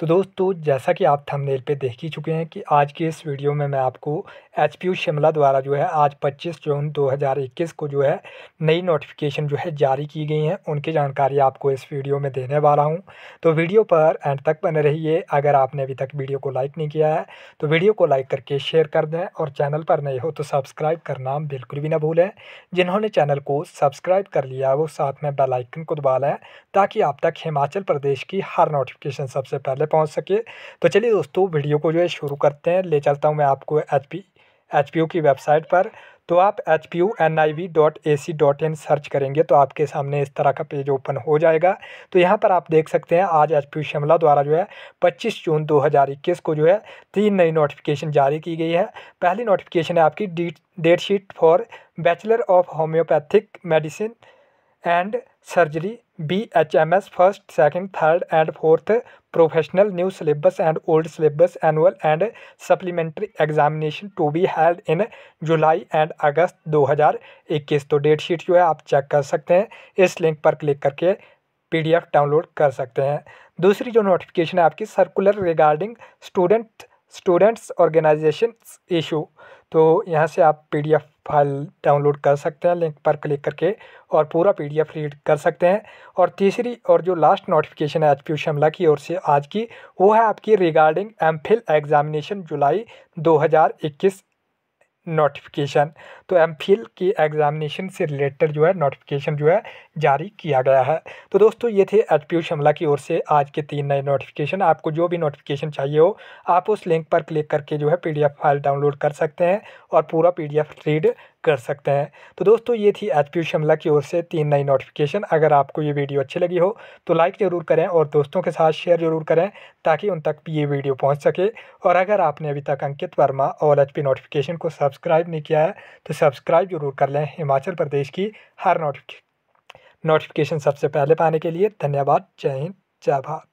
तो दोस्तों जैसा कि आप थंबनेल पे देख ही चुके हैं कि आज के इस वीडियो में मैं आपको एच शिमला द्वारा जो है आज 25 जून 2021 को जो है नई नोटिफिकेशन जो है जारी की गई हैं उनकी जानकारी आपको इस वीडियो में देने वाला हूँ तो वीडियो पर एंड तक बने रहिए अगर आपने अभी तक वीडियो को लाइक नहीं किया है तो वीडियो को लाइक करके शेयर कर दें और चैनल पर नए हो तो सब्सक्राइब करना बिल्कुल भी ना भूलें जिन्होंने चैनल को सब्सक्राइब कर लिया वो साथ में बेलाइकन को दबा लें ताकि आप तक हिमाचल प्रदेश की हर नोटिफिकेशन सबसे पहले अंदर पहुँच सके तो चलिए दोस्तों वीडियो को जो है शुरू करते हैं ले चलता हूँ मैं आपको H P H P O की वेबसाइट पर तो आप H P U N I V dot A C dot in search करेंगे तो आपके सामने इस तरह का पेज ओपन हो जाएगा तो यहाँ पर आप देख सकते हैं आज एच पी यू शिमला द्वारा जो है 25 जून 2021 को जो है तीन नई नोटिफिकेशन जारी की गई है पहली नोटिफिकेशन है आपकी the date sheet for bachelor of homeopathic medicine and surgery B H M S first second third and fourth professional new syllabus and old syllabus annual and supplementary examination to be held in July and August 2021 तो date sheet जो है आप check कर सकते हैं इस link पर click करके पीडीएफ डाउनलोड कर सकते हैं दूसरी जो नोटिफिकेशन है आपकी circular regarding student students organisation issue तो यहाँ से आप पी फाइल डाउनलोड कर सकते हैं लिंक पर क्लिक करके और पूरा पी डी रीड कर सकते हैं और तीसरी और जो लास्ट नोटिफिकेशन है एच पी शिमला की ओर से आज की वो है आपकी regarding M Phil examination July 2021 notification तो एम फिल की एग्ज़ामिनेशन से रिलेटेड जो है नोटिफिकेशन जो है जारी किया गया है तो दोस्तों ये थे एच पी शिमला की ओर से आज के तीन नए नोटिफिकेशन आपको जो भी नोटिफिकेशन चाहिए हो आप उस लिंक पर क्लिक करके जो है पीडीएफ फाइल डाउनलोड कर सकते हैं और पूरा पीडीएफ रीड कर सकते हैं तो दोस्तों ये थी एच पी शिमला की ओर से तीन नई नोटिफिकेशन अगर आपको ये वीडियो अच्छी लगी हो तो लाइक ज़रूर करें और दोस्तों के साथ शेयर ज़रूर करें ताकि उन तक ये वीडियो पहुँच सके और अगर आपने अभी तक अंकित वर्मा और एच नोटिफिकेशन को सब्सक्राइब नहीं किया है तो सब्सक्राइब जरूर कर लें हिमाचल प्रदेश की हर नोटिफिकेशन सबसे पहले पाने के लिए धन्यवाद जय हिंद जय भारत